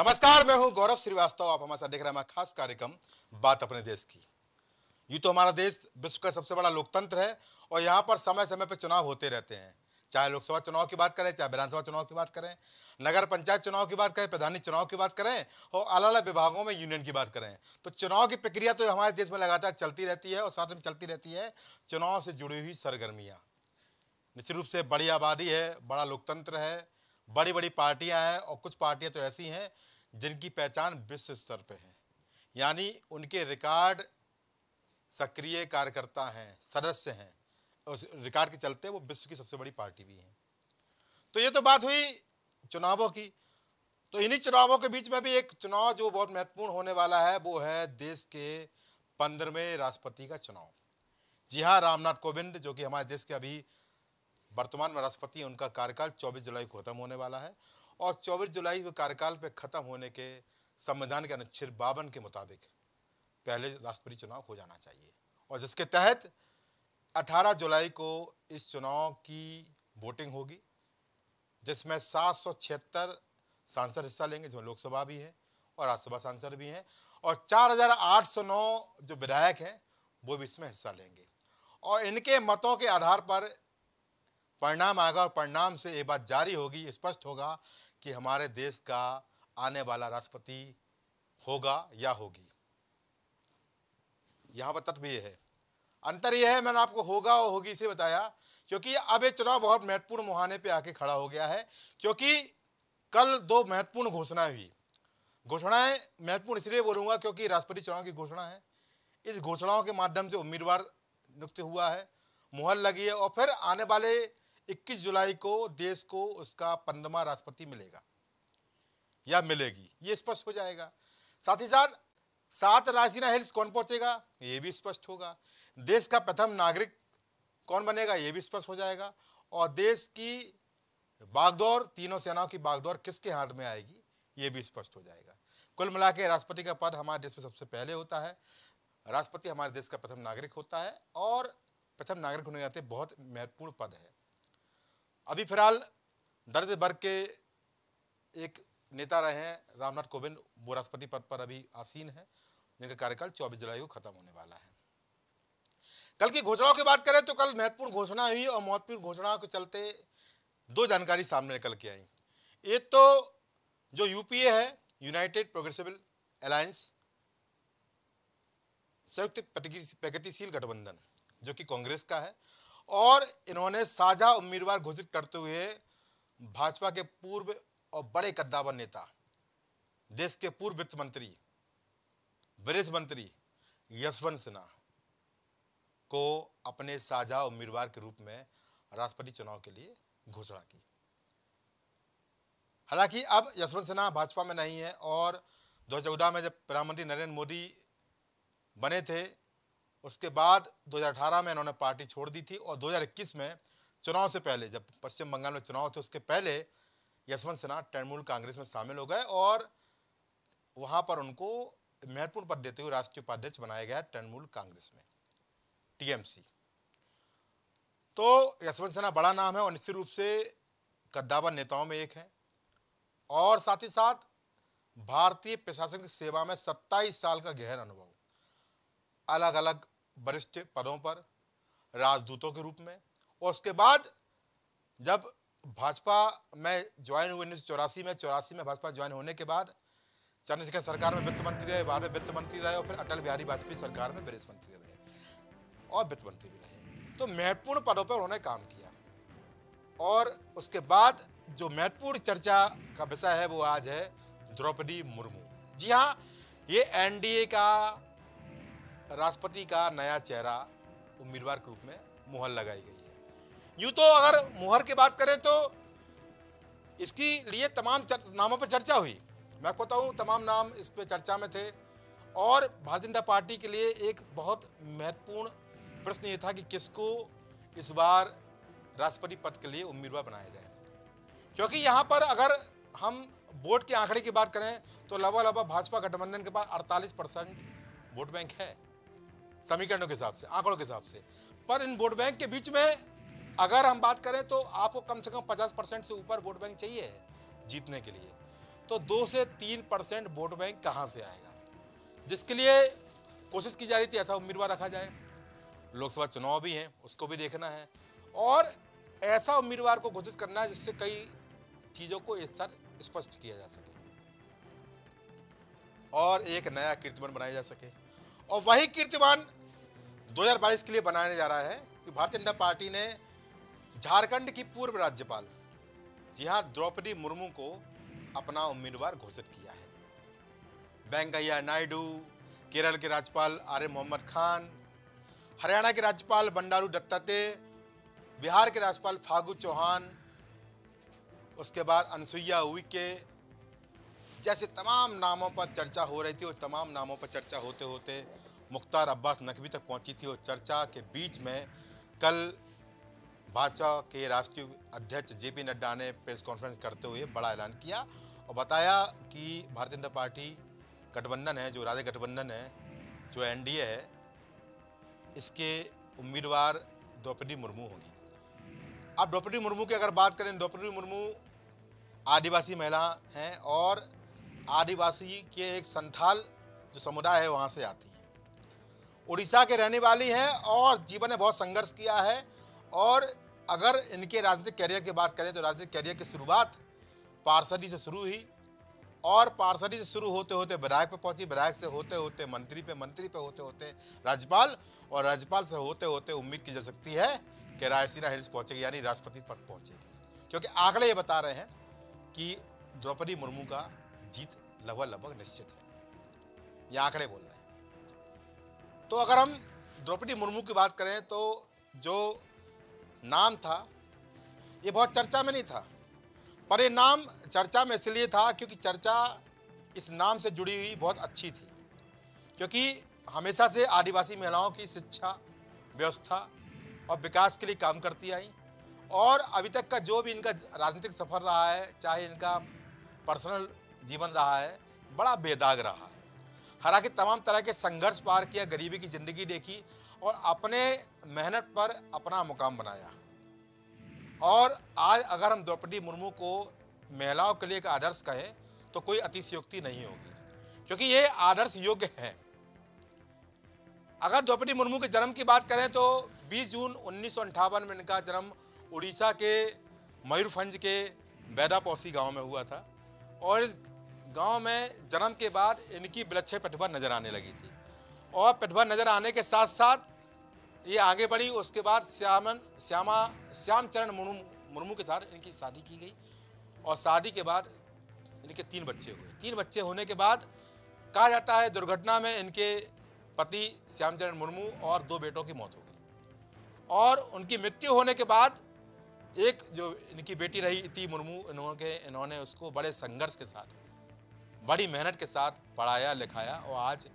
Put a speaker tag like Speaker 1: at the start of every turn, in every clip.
Speaker 1: नमस्कार मैं हूं गौरव श्रीवास्तव आप हमारे साथ देख रहे हैं हमारा खास कार्यक्रम बात अपने देश की ये तो हमारा देश विश्व का सबसे बड़ा लोकतंत्र है और यहाँ पर समय समय पर चुनाव होते रहते हैं चाहे लोकसभा चुनाव की बात करें चाहे विधानसभा चुनाव की बात करें नगर पंचायत चुनाव की बात करें प्रधानी चुनाव की बात करें और अलग अलग विभागों में यूनियन की बात करें तो चुनाव की प्रक्रिया तो हमारे देश में लगातार चलती रहती है और साथ में चलती रहती है चुनाव से जुड़ी हुई सरगर्मियाँ निश्चित रूप से बड़ी आबादी है बड़ा लोकतंत्र है बड़ी बड़ी पार्टियां हैं और कुछ पार्टियां तो ऐसी हैं जिनकी पहचान विश्व स्तर पे है यानी उनके रिकॉर्ड सक्रिय कार्यकर्ता हैं सदस्य हैं उस रिकॉर्ड के चलते वो विश्व की सबसे बड़ी पार्टी भी है तो ये तो बात हुई चुनावों की तो इन्हीं चुनावों के बीच में भी एक चुनाव जो बहुत महत्वपूर्ण होने वाला है वो है देश के पंद्रहवें राष्ट्रपति का चुनाव जी हाँ रामनाथ कोविंद जो कि हमारे देश के अभी वर्तमान में राष्ट्रपति उनका कार्यकाल 24 जुलाई को खत्म होने वाला है और 24 जुलाई के कार्यकाल पे ख़त्म होने के संविधान के अनुच्छेद बावन के मुताबिक पहले राष्ट्रपति चुनाव हो जाना चाहिए और जिसके तहत 18 जुलाई को इस चुनाव की वोटिंग होगी जिसमें सात सांसद हिस्सा लेंगे जिसमें लोकसभा भी है और राज्यसभा सांसद भी हैं और 4,809 जो विधायक हैं वो भी इसमें हिस्सा लेंगे और इनके मतों के आधार पर परिणाम आएगा और परिणाम से ये बात जारी होगी स्पष्ट होगा कि हमारे देश का आने वाला राष्ट्रपति होगा या होगी यहाँ पर तत्व यह है अंतर यह है मैंने आपको होगा और होगी से बताया क्योंकि अब ये चुनाव बहुत महत्वपूर्ण मुहाने पे आके खड़ा हो गया है क्योंकि कल दो महत्वपूर्ण घोषणाएं हुई घोषणाएं महत्वपूर्ण इसलिए बोलूंगा क्योंकि राष्ट्रपति चुनाव की घोषणा है इस घोषणाओं के माध्यम से उम्मीदवार नियुक्त हुआ है मुहर लगी है और फिर आने वाले 21 जुलाई को देश को उसका पंद्रमा राष्ट्रपति मिलेगा या मिलेगी ये स्पष्ट हो जाएगा साथ ही साथ सात राजीना हिल्स कौन पहुंचेगा ये भी स्पष्ट होगा देश का प्रथम नागरिक कौन बनेगा ये भी स्पष्ट हो जाएगा और देश की बागदौर तीनों सेनाओं की बागदौर किसके हाथ में आएगी ये भी स्पष्ट हो जाएगा कुल मिला के राष्ट्रपति का पद हमारे देश में सबसे पहले होता है राष्ट्रपति हमारे देश का प्रथम नागरिक होता है और प्रथम नागरिक होने के नाते बहुत महत्वपूर्ण पद है अभी फिलहाल दलित वर्ग के एक नेता रहे हैं रामनाथ कोविंद वो राष्ट्रपति पद पर अभी आसीन है जिनका कार्यकाल 24 जुलाई को खत्म होने वाला है कल की घोषणाओं की बात करें तो कल महत्वपूर्ण घोषणा हुई और महत्वपूर्ण घोषणाओं के चलते दो जानकारी सामने निकल के आई एक तो जो यूपीए है यूनाइटेड प्रोग्रेसिबल अलायंस संयुक्त प्रगतिशील गठबंधन जो कि कांग्रेस का है और इन्होंने साझा उम्मीदवार घोषित करते हुए भाजपा के पूर्व और बड़े कद्दावर नेता देश के पूर्व वित्त मंत्री विदेश मंत्री यशवंत सिन्हा को अपने साझा उम्मीदवार के रूप में राष्ट्रपति चुनाव के लिए घोषणा की हालांकि अब यशवंत सिन्हा भाजपा में नहीं है और दो में जब प्रधानमंत्री नरेंद्र मोदी बने थे उसके बाद 2018 में इन्होंने पार्टी छोड़ दी थी और 2021 में चुनाव से पहले जब पश्चिम बंगाल में चुनाव थे उसके पहले यशवंत सिन्हा तृणमूल कांग्रेस में शामिल हो गए और वहाँ पर उनको महत्वपूर्ण पद देते हुए राष्ट्रीय उपाध्यक्ष बनाया गया तृणमूल कांग्रेस में टीएमसी तो यशवंत सिन्हा बड़ा नाम है और निश्चित रूप से कद्दावर नेताओं में एक है और साथ ही साथ भारतीय प्रशासन की सेवा में 27 साल का गहरा अनुभव अलग अलग वरिष्ठ पदों पर राजदूतों के रूप में और उसके बाद जब भाजपा में ज्वाइन हुए उन्नीस चौरासी में चौरासी में भाजपा ज्वाइन होने के बाद चंद्रशेखर सरकार में वित्त मंत्री रहे बाद में वित्त मंत्री रहे और फिर अटल बिहारी वाजपेयी सरकार में विदेश मंत्री रहे और वित्त मंत्री भी रहे तो महत्वपूर्ण पदों पर उन्होंने काम किया और उसके बाद जो महत्वपूर्ण चर्चा का विषय है वो आज है द्रौपदी मुर्मू जी हाँ ये एनडीए का राष्ट्रपति का नया चेहरा उम्मीदवार के रूप में मुहर लगाई गई है यूँ तो अगर मुहर की बात करें तो इसकी लिए तमाम नामों पर चर्चा हुई मैं आपको बताऊँ तमाम नाम इस पर चर्चा में थे और भारतीय जनता पार्टी के लिए एक बहुत महत्वपूर्ण प्रश्न ये था कि किसको इस बार राष्ट्रपति पद के लिए उम्मीदवार बनाया जाए क्योंकि यहाँ पर अगर हम वोट के आंकड़े की बात करें तो लवा लवा भाजपा गठबंधन के पास 48 परसेंट वोट बैंक है समीकरणों के हिसाब से आंकड़ों के हिसाब से पर इन वोट बैंक के बीच में अगर हम बात करें तो आपको कम से कम 50 परसेंट से ऊपर वोट बैंक चाहिए जीतने के लिए तो दो से तीन परसेंट वोट बैंक कहाँ से आएगा जिसके लिए कोशिश की जा रही थी ऐसा उम्मीदवार रखा जाए लोकसभा चुनाव भी हैं उसको भी देखना है और ऐसा उम्मीदवार को घोषित करना है जिससे कई चीज़ों को इस सर स्पष्ट किया जा सके और एक नया कीर्तिमान बनाया जा सके और वही कीर्तिमान 2022 के लिए बनाने जा रहा है कि भारतीय जनता पार्टी ने झारखंड की पूर्व राज्यपाल जी हाँ द्रौपदी मुर्मू को अपना उम्मीदवार घोषित किया है वेंकैया नायडू केरल के राज्यपाल आर मोहम्मद खान हरियाणा के राज्यपाल बंडारू दत्तात्रेय बिहार के राज्यपाल फागू चौहान उसके बाद अनसुईया उइके जैसे तमाम नामों पर चर्चा हो रही थी और तमाम नामों पर चर्चा होते होते मुख्तार अब्बास नकवी तक पहुंची थी और चर्चा के बीच में कल भाजपा के राष्ट्रीय अध्यक्ष जे पी नड्डा ने प्रेस कॉन्फ्रेंस करते हुए बड़ा ऐलान किया और बताया कि भारतीय जनता पार्टी गठबंधन है जो राज्य गठबंधन है जो एनडीए है इसके उम्मीदवार द्रौपदी मुर्मू होंगी अब द्रौपदी मुर्मू की अगर बात करें द्रौपदी मुर्मू आदिवासी महिला हैं और आदिवासी के एक संथाल जो समुदाय है वहाँ से आती है उड़ीसा के रहने वाली हैं और जीवन में बहुत संघर्ष किया है और अगर इनके राजनीतिक कैरियर की बात करें तो राजनीतिक कैरियर की शुरुआत पार्षदी से शुरू हुई और पार्षदी से शुरू होते होते विधायक पे पहुंची विधायक से होते होते मंत्री पे मंत्री पे होते होते राज्यपाल और राज्यपाल से होते होते उम्मीद की जा सकती है कि रायसीना हिल्स पहुंचेगी यानी राष्ट्रपति पद पहुंचेगी क्योंकि आंकड़े ये बता रहे हैं कि द्रौपदी मुर्मू का जीत लगभग लगभग निश्चित है ये आंकड़े बोल तो अगर हम द्रौपदी मुर्मू की बात करें तो जो नाम था ये बहुत चर्चा में नहीं था पर ये नाम चर्चा में इसलिए था क्योंकि चर्चा इस नाम से जुड़ी हुई बहुत अच्छी थी क्योंकि हमेशा से आदिवासी महिलाओं की शिक्षा व्यवस्था और विकास के लिए काम करती आई और अभी तक का जो भी इनका राजनीतिक सफर रहा है चाहे इनका पर्सनल जीवन रहा है बड़ा बेदाग रहा हालांकि तमाम तरह के संघर्ष पार किया गरीबी की ज़िंदगी देखी और अपने मेहनत पर अपना मुकाम बनाया और आज अगर हम द्रौपदी मुर्मू को महिलाओं के लिए एक आदर्श कहें तो कोई अतिशयोक्ति नहीं होगी क्योंकि ये आदर्श योग्य हैं अगर द्रौपदी मुर्मू के जन्म की बात करें तो 20 जून उन्नीस में इनका जन्म उड़ीसा के मयूरभंज के बैदापौसी गांव में हुआ था और इस गांव में जन्म के बाद इनकी विलक्षण प्रतिभा नज़र आने लगी थी और प्रतिभा नज़र आने के साथ साथ ये आगे बढ़ी उसके बाद श्यामन श्यामा श्यामचरण मुर्मू मुर्मू के साथ इनकी शादी की गई और शादी के बाद इनके तीन बच्चे हुए तीन बच्चे होने के बाद कहा जाता है दुर्घटना में इनके पति श्यामचरण मुर्मू और दो बेटों की मौत हो गई और उनकी मृत्यु होने के बाद एक जो इनकी बेटी रही थी मुर्मू इन्होंने इन्होंने उसको बड़े संघर्ष के साथ बड़ी मेहनत के साथ पढ़ाया लिखाया और आज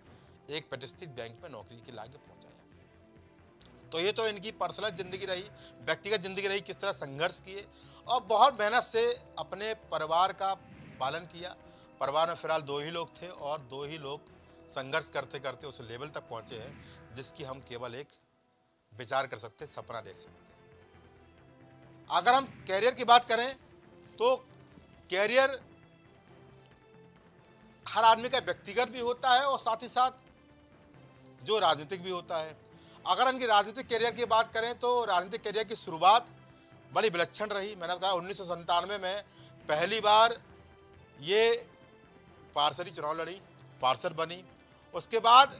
Speaker 1: एक प्रतिष्ठित बैंक में नौकरी के लागे पहुंचाया तो ये तो इनकी पर्सनल ज़िंदगी रही व्यक्तिगत ज़िंदगी रही किस तरह संघर्ष किए और बहुत मेहनत से अपने परिवार का पालन किया परिवार में फिलहाल दो ही लोग थे और दो ही लोग संघर्ष करते करते उस लेवल तक पहुंचे हैं जिसकी हम केवल एक विचार कर सकते सपना देख सकते अगर हम कैरियर की बात करें तो कैरियर हर आदमी का व्यक्तिगत भी होता है और साथ ही साथ जो राजनीतिक भी होता है अगर इनकी राजनीतिक करियर की बात करें तो राजनीतिक करियर की शुरुआत बड़ी विलक्षण रही मैंने कहा उन्नीस में पहली बार ये पार्षद ही चुनाव लड़ी पार्षद बनी उसके बाद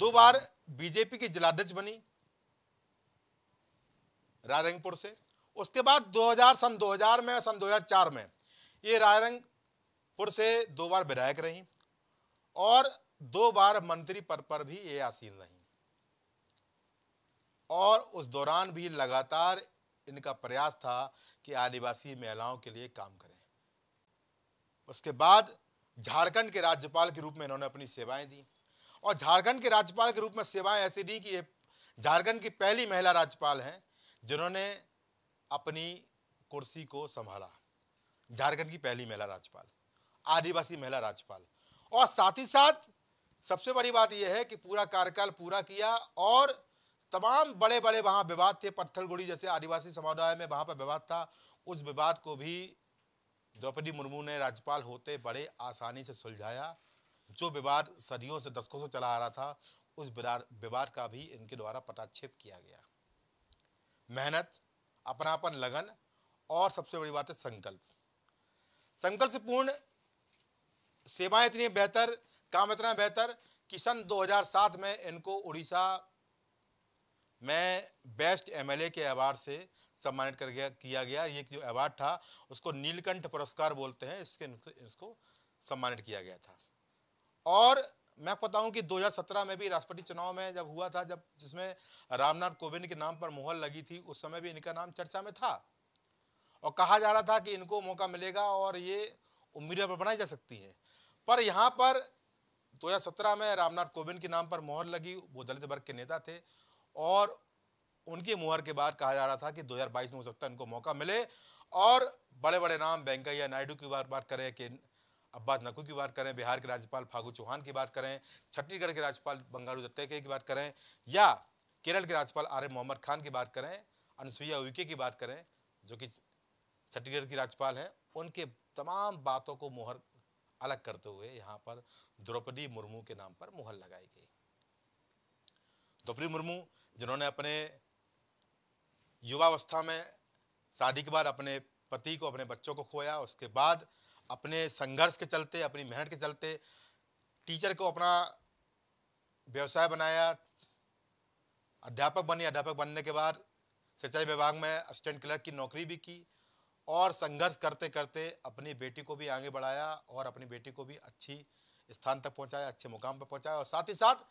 Speaker 1: दो बार बीजेपी की जिलाध्यक्ष बनी राजरंगपुर से उसके बाद 2000 सन 2000 में सन 2004 में ये राजरंग पुर से दो बार विधायक रहीं और दो बार मंत्री पद पर भी ये आसीन रही और उस दौरान भी लगातार इनका प्रयास था कि आदिवासी महिलाओं के लिए काम करें उसके बाद झारखंड के राज्यपाल के रूप में इन्होंने अपनी सेवाएं दी और झारखंड के राज्यपाल के रूप में सेवाएं ऐसी दी कि ये झारखंड की पहली महिला राज्यपाल हैं जिन्होंने अपनी कुर्सी को संभाला झारखंड की पहली महिला राज्यपाल आदिवासी महिला राज्यपाल और साथ ही साथ सबसे बड़ी बात यह है कि पूरा कार्यकाल पूरा किया और तमाम बड़े बड़े वहाँ विवाद थे पत्थलगुड़ी जैसे आदिवासी समुदाय में वहाँ पर विवाद था उस विवाद को भी द्रौपदी मुर्मू ने राज्यपाल होते बड़े आसानी से सुलझाया जो विवाद सदियों से दशकों से चला आ रहा था उस विवाद का भी इनके द्वारा पटाक्षेप किया गया मेहनत अपनापन लगन और सबसे बड़ी बात है संकल्प संकल्प से पूर्ण सेवाएं इतनी बेहतर काम इतना बेहतर कि सन 2007 में इनको उड़ीसा में बेस्ट एमएलए के अवार्ड से सम्मानित कर गया किया गया ये जो अवार्ड था उसको नीलकंठ पुरस्कार बोलते हैं इसके इसको सम्मानित किया गया था और मैं बताऊं कि 2017 में भी राष्ट्रपति चुनाव में जब हुआ था जब जिसमें रामनाथ कोविंद के नाम पर मोहर लगी थी उस समय भी इनका नाम चर्चा में था और कहा जा रहा था कि इनको मौका मिलेगा और ये उम्मीदवार बनाई जा सकती हैं पर यहाँ पर 2017 में रामनाथ कोविंद के नाम पर मोहर लगी वो दलित वर्ग के नेता थे और उनकी मोहर के बाद कहा जा रहा था कि 2022 में हो सकता है इनको मौका मिले और बड़े बड़े नाम वेंकैया नायडू की बार बात करें कि अब्बास नकू की बात करें बिहार के राज्यपाल फागू चौहान की बात करें छत्तीसगढ़ के राज्यपाल बंगारू दत्तात्रेय की बात करें या केरल के राज्यपाल आर मोहम्मद खान की बात करें अनुसुईया उइके की बात करें जो कि छत्तीसगढ़ की राज्यपाल हैं उनके तमाम बातों को मोहर अलग करते हुए यहाँ पर द्रौपदी मुर्मू के नाम पर मुहर लगाई गई द्रौपदी मुर्मू जिन्होंने अपने युवावस्था में शादी के बाद अपने पति को अपने बच्चों को खोया उसके बाद अपने संघर्ष के चलते अपनी मेहनत के चलते टीचर को अपना व्यवसाय बनाया अध्यापक बनी अध्यापक बनने के बाद सिंचाई विभाग में असिस्टेंट क्लर्क की नौकरी भी की और संघर्ष करते करते अपनी बेटी को भी आगे बढ़ाया और अपनी बेटी को भी अच्छी स्थान तक पहुंचाया अच्छे मुकाम पर पहुंचाया और साथ ही साथ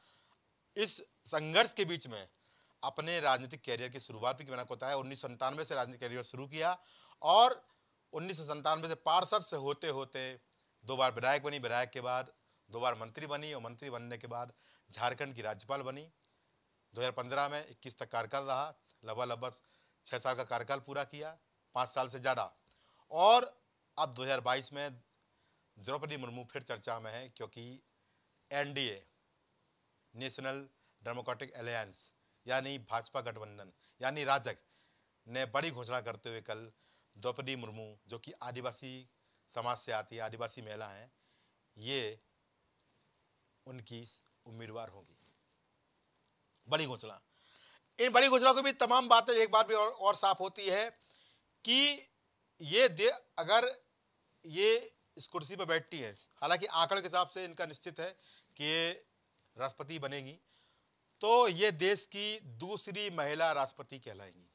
Speaker 1: इस संघर्ष के बीच में अपने राजनीतिक कैरियर की शुरुआत भी मैंने होता है उन्नीस से राजनीतिक कैरियर शुरू किया और उन्नीस से पार्षद से होते होते दो बार विधायक बनी विधायक के बाद दो बार मंत्री बनी और मंत्री बनने के बाद झारखंड की राज्यपाल बनी 2015 में 21 तक कार्यकाल रहा लगभग लगभग छः साल का कार्यकाल पूरा किया पाँच साल से ज़्यादा और अब 2022 में द्रौपदी मुर्मू फिर चर्चा में है क्योंकि एनडीए नेशनल डेमोक्रेटिक अलायंस यानी भाजपा गठबंधन यानी राजग ने बड़ी घोषणा करते हुए कल द्रौपदी मुर्मू जो कि आदिवासी समाज से आती है आदिवासी महिला हैं ये उनकी उम्मीदवार होगी बड़ी घोषणा इन बड़ी घोषणा को भी तमाम बातें एक बार भी और, और साफ होती है कि ये दे अगर ये इस कुर्सी पर बैठती है हालांकि आंकड़ के हिसाब से इनका निश्चित है कि ये राष्ट्रपति बनेगी तो ये देश की दूसरी महिला राष्ट्रपति कहलाएंगी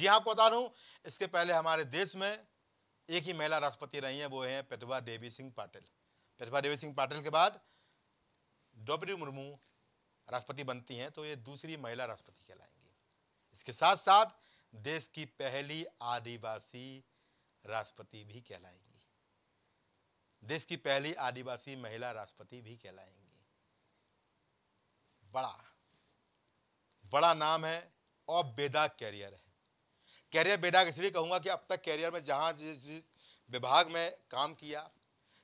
Speaker 1: जी हाँ आपको बता दूँ इसके पहले हमारे देश में एक ही महिला राष्ट्रपति रही हैं वो हैं प्रतिभा देवी सिंह पाटिल प्रतिभा देवी सिंह पाटिल के बाद द्रौपदी मुर्मू राष्ट्रपति बनती हैं तो ये दूसरी महिला राष्ट्रपति कहलाएंगी इसके साथ साथ देश की पहली आदिवासी राष्ट्रपति भी कहलाएंगी देश की पहली आदिवासी महिला राष्ट्रपति भी कहलाएंगी बड़ा बड़ा नाम है और बेदा कैरियर है कैरियर बेदा इसलिए कहूँगा कि अब तक कैरियर में जहाँ जिस विभाग में काम किया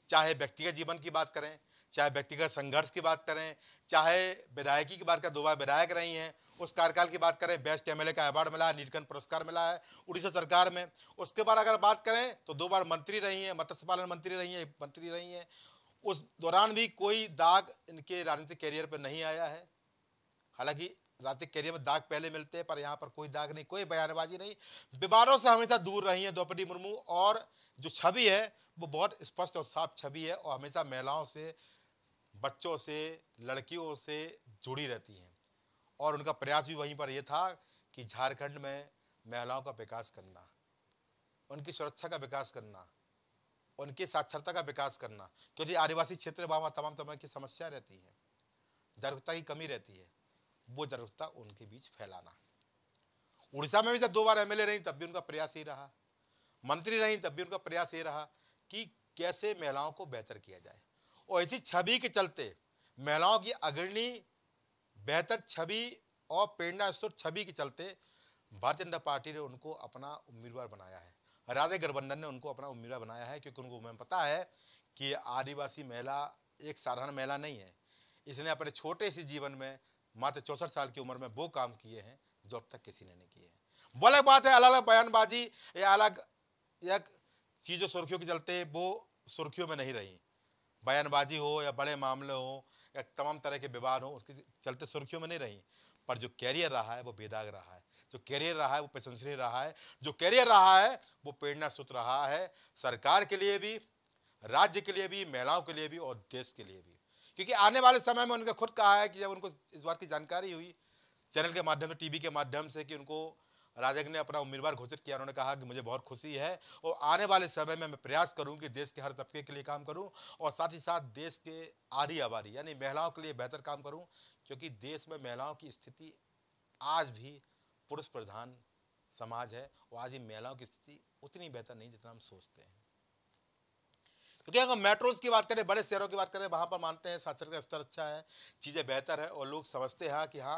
Speaker 1: चाहे व्यक्तिगत जीवन की बात करें चाहे व्यक्तिगत संघर्ष की बात करें चाहे विधायकी की बात करें दो बार विधायक रही हैं उस कार्यकाल की बात करें बेस्ट एमएलए का अवार्ड मिला है नीलकंठ पुरस्कार मिला है उड़ीसा सरकार में उसके बाद अगर बात करें तो दो बार मंत्री रही हैं मत्स्य पालन मंत्री रही हैं मंत्री रही हैं उस दौरान भी कोई दाग इनके राजनीतिक कैरियर पर नहीं आया है हालांकि राजनीतिक कैरियर में दाग पहले मिलते हैं पर यहाँ पर कोई दाग नहीं कोई बयानबाजी नहीं विवादों से हमेशा दूर रही हैं द्रौपदी मुर्मू और जो छवि है वो बहुत स्पष्ट और साफ छवि है और हमेशा महिलाओं से बच्चों से लड़कियों से जुड़ी रहती हैं और उनका प्रयास भी वहीं पर यह था कि झारखंड में महिलाओं का विकास करना उनकी सुरक्षा का विकास करना उनके साक्षरता का विकास करना क्योंकि आदिवासी क्षेत्र में वहाँ तमाम तमाम की समस्या रहती है जागरूकता की कमी रहती है वो जागरूकता उनके बीच फैलाना उड़ीसा में भी जब दो बार एमएलए रही तब भी उनका प्रयास ये रहा मंत्री रही तब भी उनका प्रयास ये रहा कि कैसे महिलाओं को बेहतर किया जाए और इसी छवि के चलते महिलाओं की अग्रणी बेहतर छवि और प्रेरणा स्रोत छवि के चलते भारतीय जनता पार्टी ने उनको अपना उम्मीदवार बनाया है राधे गठबंधन ने उनको अपना उम्मीदवार बनाया है क्योंकि उनको हमें पता है कि आदिवासी महिला एक साधारण महिला नहीं है इसने अपने छोटे से जीवन में मात्र चौंसठ साल की उम्र में वो काम किए हैं जो अब तक किसी ने नहीं किए हैं वो अलग बात है अलग अलग बयानबाजी या अलग एक चीज़ों सुर्खियों के चलते वो सुर्खियों में नहीं रही बयानबाजी हो या बड़े मामले हो या तमाम तरह के विवाद हो उसके चलते सुर्खियों में नहीं रही पर जो कैरियर रहा है वो बेदाग रहा है जो कैरियर रहा है वो प्रशंसनीय रहा है जो कैरियर रहा है वो प्रेरणा सूत्र रहा है सरकार के लिए भी राज्य के लिए भी महिलाओं के लिए भी और देश के लिए भी क्योंकि आने वाले समय में उनका खुद कहा है कि जब उनको इस बात की जानकारी हुई चैनल के माध्यम से टीवी के माध्यम से कि उनको राजग ने अपना उम्मीदवार घोषित किया उन्होंने कहा कि मुझे बहुत खुशी है और आने वाले समय में मैं प्रयास करूं कि देश के हर तबके के लिए काम करूं और साथ ही साथ देश के आधी आबादी यानी महिलाओं के लिए बेहतर काम करूं क्योंकि देश में महिलाओं की स्थिति आज भी पुरुष प्रधान समाज है और आज ही महिलाओं की स्थिति उतनी बेहतर नहीं जितना हम सोचते हैं क्योंकि अगर मेट्रोज की बात करें बड़े शहरों की बात करें वहाँ पर मानते हैं साक्षर का स्तर अच्छा है चीज़ें बेहतर है और लोग समझते हैं कि हाँ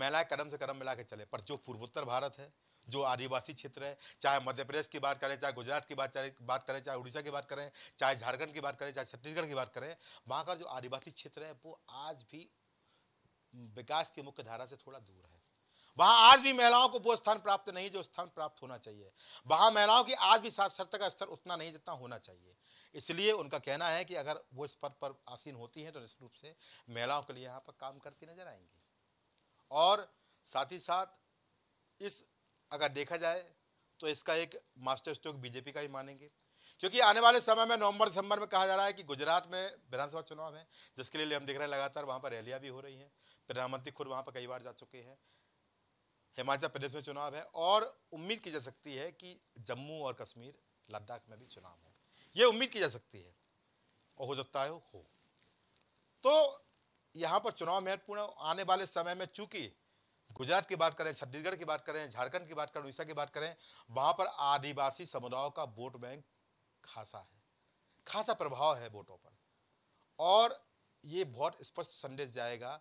Speaker 1: महिलाएं कदम से कदम मिला के चले पर जो पूर्वोत्तर भारत है जो आदिवासी क्षेत्र है चाहे मध्य प्रदेश की बात करें चाहे गुजरात की बात बात करें चाहे उड़ीसा की बात करें चाहे झारखंड की बात करें चाहे छत्तीसगढ़ की बात करें वहाँ का जो आदिवासी क्षेत्र है वो आज भी विकास की मुख्य धारा से थोड़ा दूर है वहाँ आज भी महिलाओं को वो स्थान प्राप्त नहीं जो स्थान प्राप्त होना चाहिए वहाँ महिलाओं की आज भी साक्षरता का स्तर उतना नहीं जितना होना चाहिए इसलिए उनका कहना है कि अगर वो इस पद पर आसीन होती हैं तो निश्चित रूप से महिलाओं के लिए यहाँ पर काम करती नजर आएंगी और साथ ही साथ इस अगर देखा जाए तो इसका एक मास्टर स्ट्रोक बीजेपी का ही मानेंगे क्योंकि आने वाले समय में नवंबर दिसंबर में कहा जा रहा है कि गुजरात में विधानसभा चुनाव है जिसके लिए हम देख रहे हैं लगातार वहाँ पर रैलियाँ भी हो रही हैं प्रधानमंत्री खुद वहाँ पर कई बार जा चुके हैं हिमाचल प्रदेश में चुनाव है और उम्मीद की जा सकती है कि जम्मू और कश्मीर लद्दाख में भी चुनाव हो ये उम्मीद की जा सकती है और हो सकता है हो तो यहाँ पर चुनाव महत्वपूर्ण आने वाले समय में चूंकि गुजरात की बात करें छत्तीसगढ़ की बात करें झारखंड की बात करें उड़ीसा की बात करें वहाँ पर आदिवासी समुदायों का वोट बैंक खासा है खासा प्रभाव है वोटों पर और ये बहुत स्पष्ट संदेश जाएगा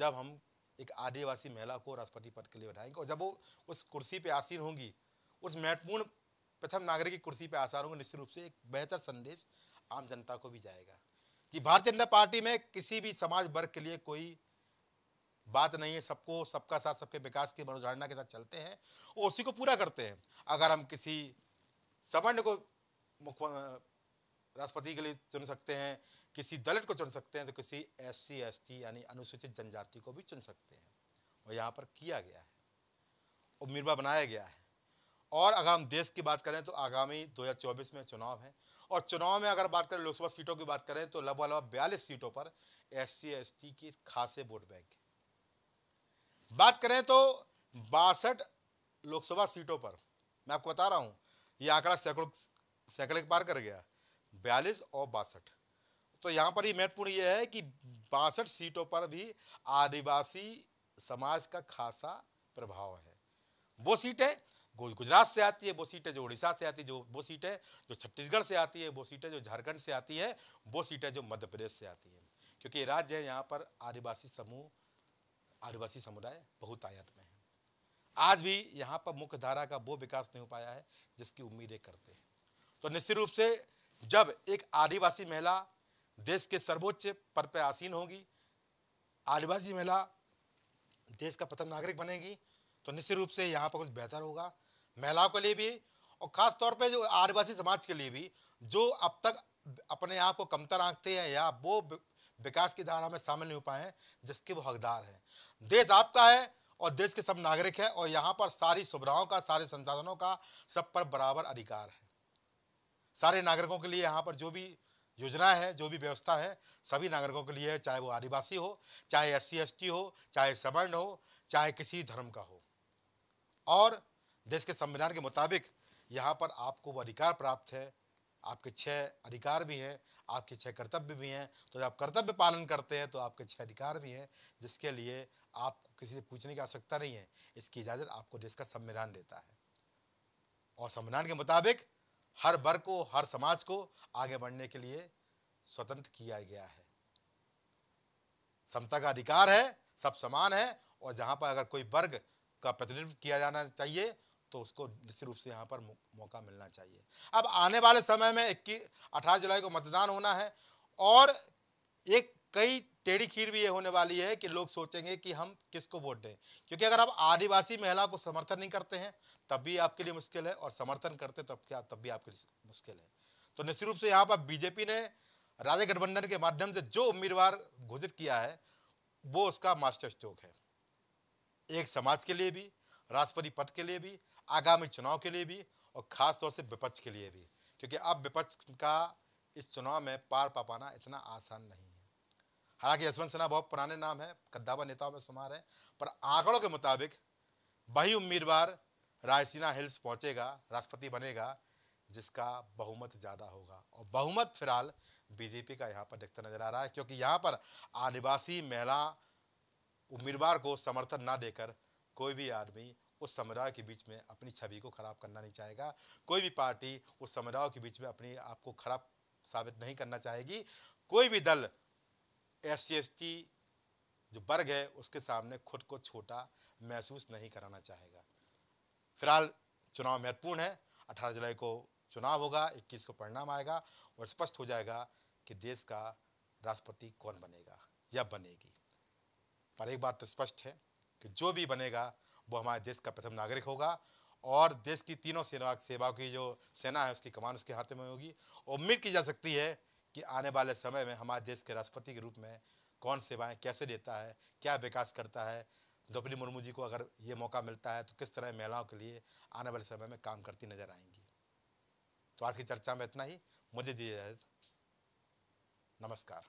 Speaker 1: जब हम एक आदिवासी महिला को राष्ट्रपति पद के लिए बढ़ाएंगे और जब वो उस कुर्सी पे आसीन होंगी उस महत्वपूर्ण प्रथम नागरिक की कुर्सी पर आसार होंगे निश्चित रूप से एक बेहतर संदेश आम जनता को भी जाएगा कि भारतीय जनता पार्टी में किसी भी समाज वर्ग के लिए कोई बात नहीं है सबको सबका साथ सबके विकास की मनोधारणा के साथ चलते हैं और उसी को पूरा करते हैं अगर हम किसी सवर्ण को राष्ट्रपति के लिए चुन सकते हैं किसी दलित को चुन सकते हैं तो किसी एस सी एस टी यानी अनुसूचित जनजाति को भी चुन सकते हैं और यहाँ पर किया गया है उम्मीदवार बनाया गया है और अगर हम देश की बात करें तो आगामी 2024 में चुनाव है और चुनाव में अगर बात करें लोकसभा सीटों की बात करें तो लगभग लगभग बयालीस सीटों पर एस सी एस टी की खासे वोट बैंक है बात करें तो बासठ लोकसभा सीटों पर मैं आपको बता रहा हूँ ये आंकड़ा सैकड़ों सैकड़े पार कर गया बयालीस और बासठ तो यहाँ पर ही महत्वपूर्ण ये है कि बासठ सीटों पर भी आदिवासी समाज का खासा प्रभाव है वो सीटें गुजरात से आती है वो सीटें जो उड़ीसा से आती है जो वो सीटें जो छत्तीसगढ़ से आती है वो सीटें जो झारखंड से आती है वो सीटें जो मध्य प्रदेश से आती है क्योंकि राज्य है यहाँ पर आदिवासी समूह आदिवासी समुदाय बहुत आयत में है आज भी यहाँ पर मुख्य धारा का वो विकास नहीं हो पाया है जिसकी उम्मीदें करते हैं तो निश्चित रूप से जब एक आदिवासी महिला देश के सर्वोच्च पद पर आसीन होगी आदिवासी महिला देश का प्रथम नागरिक बनेगी तो निश्चित रूप से यहाँ पर कुछ बेहतर होगा महिलाओं के लिए भी और ख़ास तौर पे जो आदिवासी समाज के लिए भी जो अब तक अपने आप को कमतर आंकते हैं या वो विकास की धारा में शामिल नहीं हो पाए हैं जिसके वो हकदार हैं देश आपका है और देश के सब नागरिक है और यहाँ पर सारी सुविधाओं का सारे संसाधनों का सब पर बराबर अधिकार है सारे नागरिकों के लिए यहाँ पर जो भी योजना है जो भी व्यवस्था है सभी नागरिकों के लिए है चाहे वो आदिवासी हो चाहे एस सी हो चाहे सवर्ण हो चाहे किसी धर्म का हो और देश के संविधान के मुताबिक यहाँ पर आपको वो अधिकार प्राप्त है आपके छः अधिकार भी हैं आपके छः कर्तव्य भी हैं तो जब आप कर्तव्य पालन करते हैं तो आपके छः अधिकार भी हैं जिसके लिए आपको किसी से पूछने की आवश्यकता नहीं है इसकी इजाज़त आपको देश का संविधान देता है और संविधान के मुताबिक हर वर्ग को हर समाज को आगे बढ़ने के लिए स्वतंत्र किया गया है समता का अधिकार है सब समान है और जहाँ पर अगर कोई वर्ग का प्रतिनिधित्व किया जाना चाहिए तो उसको निश्चित रूप से यहाँ पर मौका मिलना चाहिए अब आने वाले समय में इक्कीस अठारह जुलाई को मतदान होना है और एक कई टेढ़ी खीर भी ये होने वाली है कि लोग सोचेंगे कि हम किसको वोट दें क्योंकि अगर आप आदिवासी महिला को समर्थन नहीं करते हैं तब भी आपके लिए मुश्किल है और समर्थन करते तब क्या तब भी आपके लिए मुश्किल है तो निश्चित रूप से यहाँ पर बीजेपी ने राज्य गठबंधन के माध्यम से जो उम्मीदवार घोषित किया है वो उसका मास्टर स्ट्रोक है एक समाज के लिए भी राष्ट्रपति पद के लिए भी आगामी चुनाव के लिए भी और ख़ास तौर से विपक्ष के लिए भी क्योंकि अब विपक्ष का इस चुनाव में पार पा पाना इतना आसान नहीं है हालांकि यशवंत सिन्हा बहुत पुराने नाम है कद्दावर नेताओं में शुमार है पर आंकड़ों के मुताबिक वही उम्मीदवार रायसीना हिल्स पहुंचेगा राष्ट्रपति बनेगा जिसका बहुमत ज़्यादा होगा और बहुमत फिलहाल बीजेपी का यहाँ पर दिखता नजर आ रहा है क्योंकि यहाँ पर आदिवासी महिला उम्मीदवार को समर्थन ना देकर कोई भी आदमी उस समुदाय के बीच में अपनी छवि को खराब करना नहीं चाहेगा कोई भी पार्टी उस समुदाय के बीच में अपनी आप को खराब साबित नहीं करना चाहेगी कोई भी दल एस सी जो वर्ग है उसके सामने खुद को छोटा महसूस नहीं कराना चाहेगा फिलहाल चुनाव महत्वपूर्ण है 18 जुलाई को चुनाव होगा 21 को परिणाम आएगा और स्पष्ट हो जाएगा कि देश का राष्ट्रपति कौन बनेगा या बनेगी पर एक बात तो स्पष्ट है कि जो भी बनेगा वो हमारे देश का प्रथम नागरिक होगा और देश की तीनों सेना सेवाओं की जो सेना है उसकी कमान उसके हाथ में होगी उम्मीद की जा सकती है कि आने वाले समय में हमारे देश के राष्ट्रपति के रूप में कौन सेवाएं कैसे देता है क्या विकास करता है द्रौपदी मुर्मू जी को अगर ये मौका मिलता है तो किस तरह महिलाओं के लिए आने वाले समय में काम करती नजर आएंगी तो आज की चर्चा में इतना ही मुझे दीजिए नमस्कार